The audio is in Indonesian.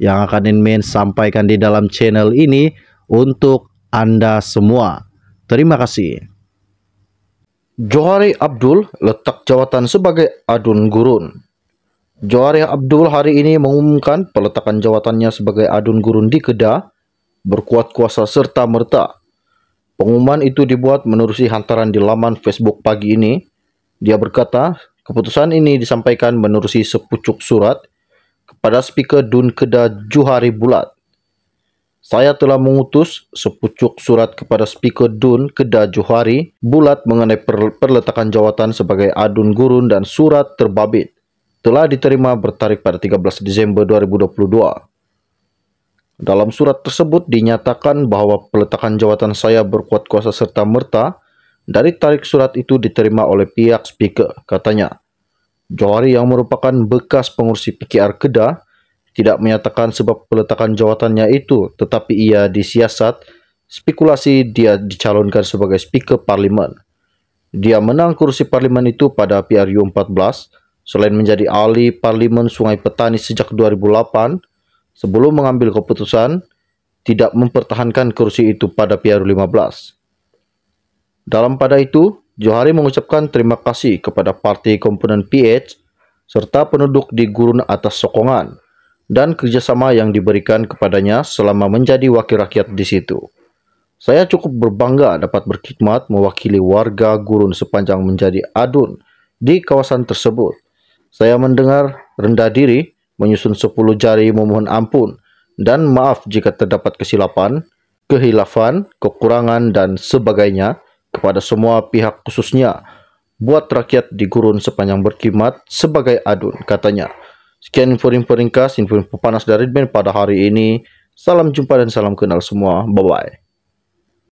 yang akan Inmin sampaikan di dalam channel ini untuk Anda semua. Terima kasih. Johari Abdul letak jawatan sebagai Adun Gurun. Johari Abdul hari ini mengumumkan peletakan jawatannya sebagai Adun Gurun di Kedah berkuat kuasa serta merta. Pengumuman itu dibuat menerusi hantaran di laman Facebook pagi ini. Dia berkata, keputusan ini disampaikan menerusi sepucuk surat pada speaker Dun Kedah Juhari Bulat. Saya telah mengutus sepucuk surat kepada Speaker Dun Kedah Juhari Bulat mengenai perletakan jawatan sebagai Adun Gurun dan surat terbabit telah diterima bertarik pada 13 Disember 2022. Dalam surat tersebut dinyatakan bahwa peletakan jawatan saya berkuat kuasa serta merta dari tarik surat itu diterima oleh pihak speaker, katanya. Johari yang merupakan bekas pengurusi PKR Kedah tidak menyatakan sebab peletakan jawatannya itu, tetapi ia disiasat spekulasi dia dicalonkan sebagai speaker parlimen. Dia menang kursi parlimen itu pada PRU 14 selain menjadi ahli parlimen Sungai Petani sejak 2008 sebelum mengambil keputusan tidak mempertahankan kursi itu pada PRU 15. Dalam pada itu, Johari mengucapkan terima kasih kepada partai komponen PH serta penduduk di Gurun atas sokongan dan kerjasama yang diberikan kepadanya selama menjadi wakil rakyat di situ. Saya cukup berbangga dapat berkhidmat mewakili warga Gurun sepanjang menjadi adun di kawasan tersebut. Saya mendengar rendah diri, menyusun sepuluh jari memohon ampun, dan maaf jika terdapat kesilapan, kehilafan, kekurangan, dan sebagainya kepada semua pihak khususnya buat rakyat di gurun sepanjang berkhidmat sebagai adun katanya. Sekian info-info ringkas, info-info panas dari Ben pada hari ini. Salam jumpa dan salam kenal semua. Bye-bye.